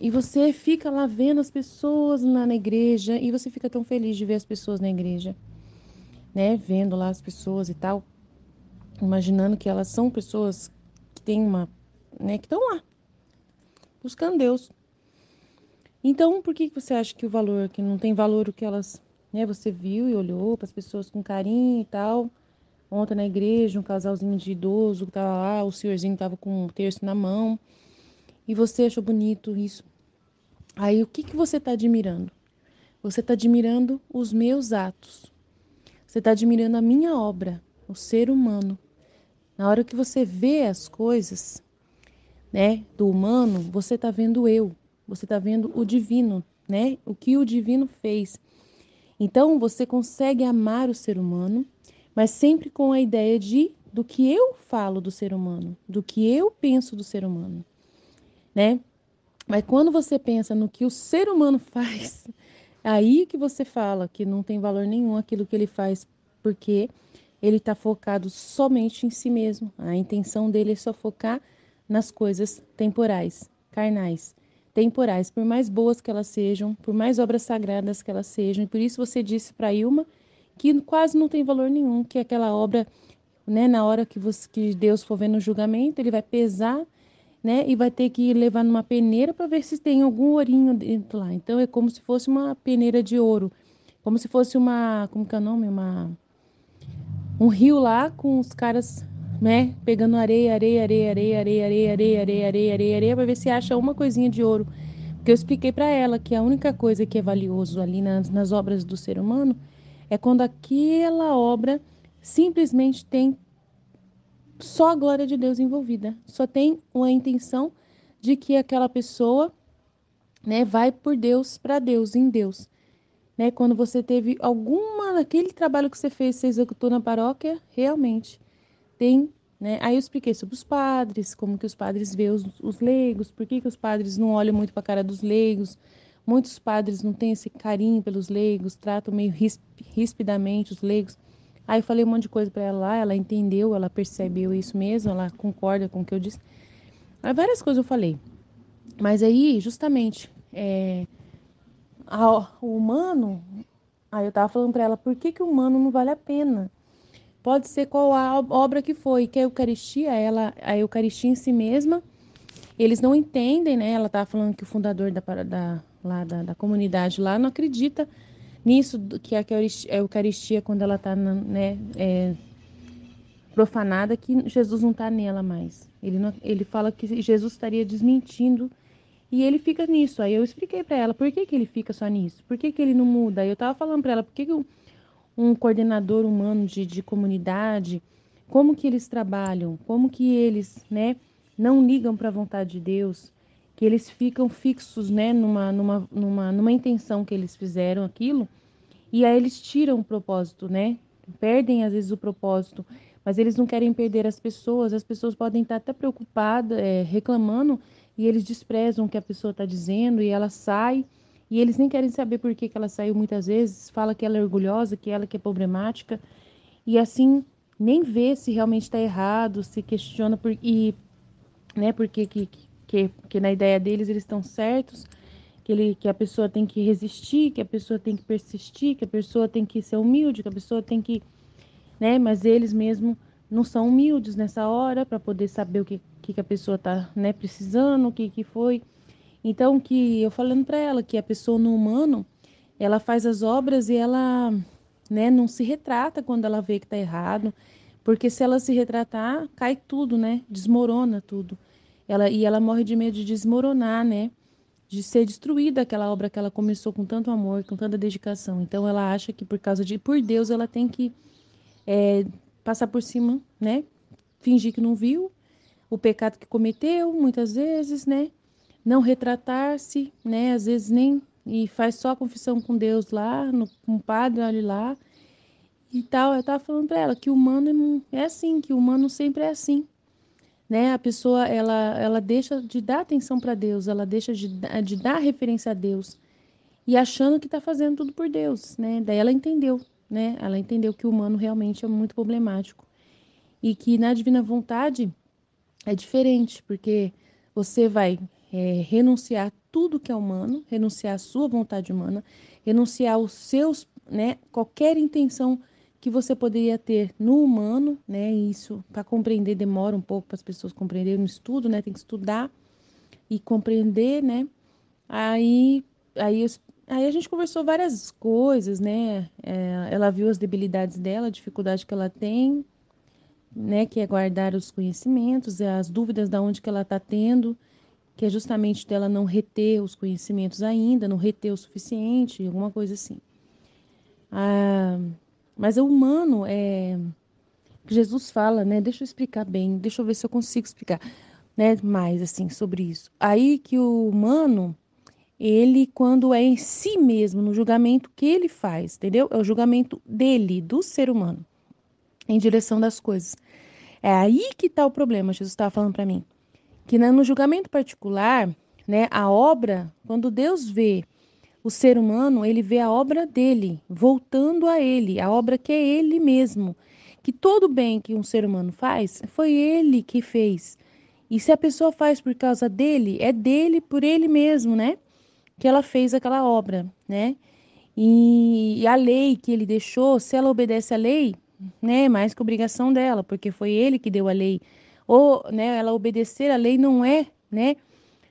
E você fica lá vendo as pessoas na igreja e você fica tão feliz de ver as pessoas na igreja, né? Vendo lá as pessoas e tal, imaginando que elas são pessoas que têm uma, né, que estão lá buscando Deus. Então, por que você acha que o valor, que não tem valor o que elas, né, você viu e olhou para as pessoas com carinho e tal? Ontem na igreja, um casalzinho de idoso que tava lá, o senhorzinho tava com um terço na mão e você achou bonito isso. Aí o que, que você está admirando? Você está admirando os meus atos. Você está admirando a minha obra, o ser humano. Na hora que você vê as coisas, né, do humano, você está vendo eu. Você está vendo o divino, né? O que o divino fez. Então você consegue amar o ser humano, mas sempre com a ideia de do que eu falo do ser humano, do que eu penso do ser humano né? Mas quando você pensa no que o ser humano faz, aí que você fala que não tem valor nenhum aquilo que ele faz, porque ele está focado somente em si mesmo. A intenção dele é só focar nas coisas temporais, carnais, temporais, por mais boas que elas sejam, por mais obras sagradas que elas sejam. E por isso você disse para Ilma que quase não tem valor nenhum, que aquela obra, né, na hora que, você, que Deus for vendo o julgamento, ele vai pesar né? E vai ter que levar numa peneira para ver se tem algum ourinho dentro lá. Então é como se fosse uma peneira de ouro, como se fosse uma, como que é o nome, uma um rio lá com os caras, né, pegando areia, areia, areia, areia, areia, areia, areia, areia, areia, areia, areia para ver se acha uma coisinha de ouro. Porque eu expliquei para ela que a única coisa que é valioso ali nas, nas obras do ser humano é quando aquela obra simplesmente tem só a glória de Deus envolvida. Só tem uma intenção de que aquela pessoa, né, vai por Deus para Deus, em Deus. Né, quando você teve alguma aquele trabalho que você fez, você executou na paróquia, realmente tem, né? Aí eu expliquei sobre os padres, como que os padres vê os, os leigos, por que, que os padres não olham muito para a cara dos leigos. Muitos padres não têm esse carinho pelos leigos, tratam meio rispidamente os leigos. Aí eu falei um monte de coisa para ela lá, ela entendeu, ela percebeu isso mesmo, ela concorda com o que eu disse. Há várias coisas eu falei. Mas aí, justamente, é, a, o humano, aí eu tava falando para ela, por que, que o humano não vale a pena? Pode ser qual a obra que foi, que a Eucaristia, ela, a Eucaristia em si mesma, eles não entendem, né? Ela tava falando que o fundador da, da, lá, da, da comunidade lá não acredita nisso que a Eucaristia, quando ela está né, é, profanada, que Jesus não está nela mais. Ele, não, ele fala que Jesus estaria desmentindo e ele fica nisso. Aí eu expliquei para ela por que, que ele fica só nisso, por que, que ele não muda. Aí eu estava falando para ela por que, que um, um coordenador humano de, de comunidade, como que eles trabalham, como que eles né, não ligam para a vontade de Deus, que eles ficam fixos, né, numa, numa, numa, numa intenção que eles fizeram aquilo, e aí eles tiram o propósito, né? Perdem às vezes o propósito, mas eles não querem perder as pessoas. As pessoas podem estar até preocupadas, é, reclamando, e eles desprezam o que a pessoa está dizendo, e ela sai, e eles nem querem saber por que, que ela saiu muitas vezes, fala que ela é orgulhosa, que ela que é problemática, e assim nem vê se realmente está errado, se questiona por, e né, por que, que, que, que na ideia deles eles estão certos, que, ele, que a pessoa tem que resistir, que a pessoa tem que persistir, que a pessoa tem que ser humilde, que a pessoa tem que. Né? Mas eles mesmo não são humildes nessa hora para poder saber o que, que, a pessoa está né, precisando, o que, que foi. Então, que eu falando para ela que a pessoa no humano, ela faz as obras e ela né, não se retrata quando ela vê que está errado, porque se ela se retratar, cai tudo, né? Desmorona tudo. Ela, e ela morre de medo de desmoronar, né? De ser destruída aquela obra que ela começou com tanto amor, com tanta dedicação. Então ela acha que por causa de, por Deus, ela tem que é, passar por cima, né? Fingir que não viu o pecado que cometeu, muitas vezes, né? Não retratar-se, né? Às vezes nem e faz só a confissão com Deus lá, no, com o padre, ali lá e tal. Eu estava falando para ela que o humano é, é assim, que o humano sempre é assim né? A pessoa ela ela deixa de dar atenção para Deus, ela deixa de, de dar referência a Deus e achando que está fazendo tudo por Deus, né? Daí ela entendeu, né? Ela entendeu que o humano realmente é muito problemático e que na divina vontade é diferente, porque você vai é, renunciar tudo que é humano, renunciar à sua vontade humana, renunciar aos seus, né? Qualquer intenção humana que você poderia ter no humano, né? Isso para compreender demora um pouco para as pessoas compreenderem no estudo, né? Tem que estudar e compreender, né? Aí, aí, aí a gente conversou várias coisas, né? É, ela viu as debilidades dela, a dificuldade que ela tem, né? Que é guardar os conhecimentos, é, as dúvidas da onde que ela está tendo, que é justamente dela não reter os conhecimentos ainda, não reter o suficiente, alguma coisa assim. Ah, mas o é humano é Jesus fala, né? Deixa eu explicar bem, deixa eu ver se eu consigo explicar, né? Mais assim sobre isso. Aí que o humano, ele quando é em si mesmo no julgamento que ele faz, entendeu? É o julgamento dele, do ser humano, em direção das coisas. É aí que está o problema. Jesus estava falando para mim que né, no julgamento particular, né? A obra, quando Deus vê o ser humano, ele vê a obra dele, voltando a ele, a obra que é ele mesmo. Que todo bem que um ser humano faz, foi ele que fez. E se a pessoa faz por causa dele, é dele por ele mesmo, né? Que ela fez aquela obra, né? E a lei que ele deixou, se ela obedece à lei, né, mais que obrigação dela, porque foi ele que deu a lei. Ou, né, ela obedecer à lei não é, né,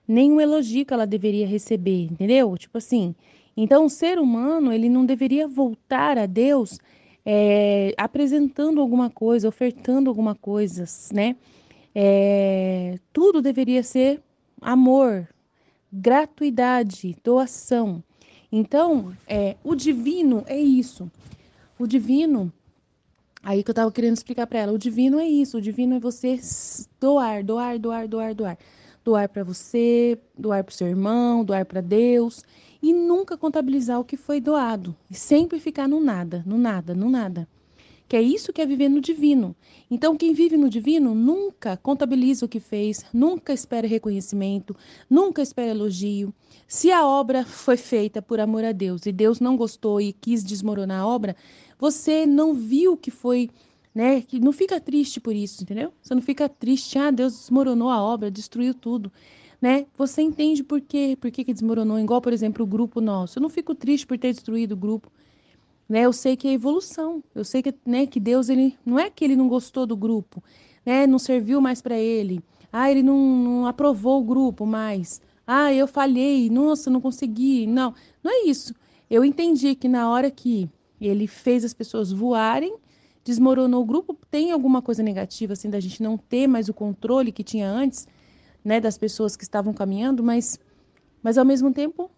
nenhum elogio que ela deveria receber, entendeu? Tipo assim, então o ser humano, ele não deveria voltar a Deus é, apresentando alguma coisa, ofertando alguma coisa, né? É, tudo deveria ser amor, gratuidade, doação. Então, é, o divino é isso. O divino, aí que eu tava querendo explicar para ela, o divino é isso. O divino é você doar, doar, doar, doar, doar doar para você, doar para o seu irmão, doar para Deus e nunca contabilizar o que foi doado e sempre ficar no nada, no nada, no nada. Que é isso que é viver no divino. Então, quem vive no divino nunca contabiliza o que fez, nunca espera reconhecimento, nunca espera elogio. Se a obra foi feita por amor a Deus e Deus não gostou e quis desmoronar a obra, você não viu que foi né? Que não fica triste por isso, entendeu? Você não fica triste, ah, Deus desmoronou a obra, destruiu tudo, né? Você entende por quê, por que, que desmoronou, igual, por exemplo, o grupo nosso. Eu não fico triste por ter destruído o grupo, né? Eu sei que é evolução. Eu sei que, né, que Deus ele não é que ele não gostou do grupo, né? Não serviu mais para ele. Ah, ele não, não aprovou o grupo mais. Ah, eu falhei, nossa, não consegui. Não, não é isso. Eu entendi que na hora que ele fez as pessoas voarem, desmoronou o grupo, tem alguma coisa negativa, assim, da gente não ter mais o controle que tinha antes, né, das pessoas que estavam caminhando, mas, mas ao mesmo tempo,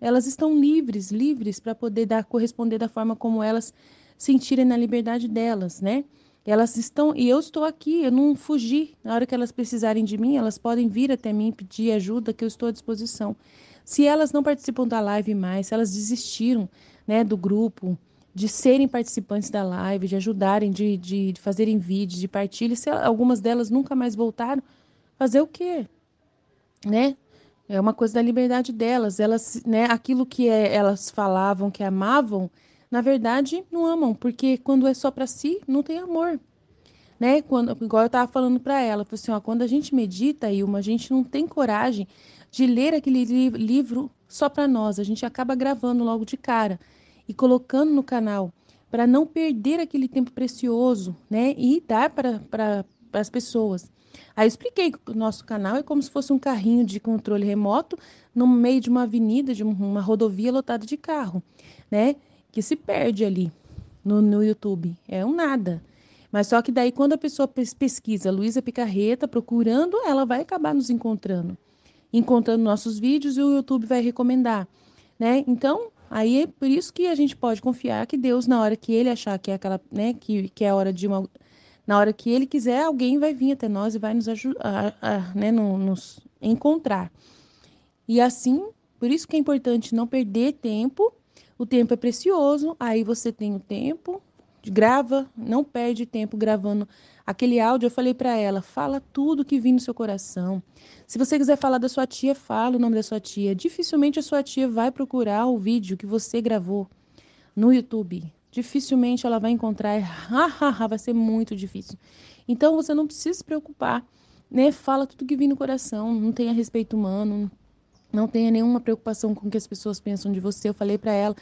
elas estão livres, livres para poder dar, corresponder da forma como elas sentirem na liberdade delas, né? Elas estão, e eu estou aqui, eu não fugi. Na hora que elas precisarem de mim, elas podem vir até mim pedir ajuda, que eu estou à disposição. Se elas não participam da live mais, se elas desistiram, né, do grupo, de serem participantes da live, de ajudarem, de, de, de fazerem vídeos, de partilha. Se algumas delas nunca mais voltaram, fazer o quê? Né? É uma coisa da liberdade delas. Elas, né, aquilo que é, elas falavam que amavam, na verdade, não amam, porque quando é só para si, não tem amor. Né? Quando, igual eu estava falando para ela, assim, ó, quando a gente medita, e a gente não tem coragem de ler aquele li livro só para nós, a gente acaba gravando logo de cara e colocando no canal para não perder aquele tempo precioso, né? E dar para pra, as pessoas. Aí eu expliquei que o nosso canal é como se fosse um carrinho de controle remoto no meio de uma avenida, de uma rodovia lotada de carro, né? Que se perde ali no, no YouTube. É um nada. Mas só que daí quando a pessoa pesquisa Luísa Picarreta procurando, ela vai acabar nos encontrando. Encontrando nossos vídeos e o YouTube vai recomendar, né? Então, Aí é por isso que a gente pode confiar que Deus, na hora que ele achar que é aquela, né, que, que é a hora de uma. Na hora que ele quiser, alguém vai vir até nós e vai nos ajudar, a, a, né, nos encontrar. E assim, por isso que é importante não perder tempo. O tempo é precioso, aí você tem o tempo, grava, não perde tempo gravando Aquele áudio eu falei para ela: fala tudo que vem no seu coração. Se você quiser falar da sua tia, fala o nome da sua tia. Dificilmente a sua tia vai procurar o vídeo que você gravou no YouTube. Dificilmente ela vai encontrar. vai ser muito difícil. Então você não precisa se preocupar. Né? Fala tudo que vem no coração. Não tenha respeito humano. Não tenha nenhuma preocupação com o que as pessoas pensam de você. Eu falei para ela: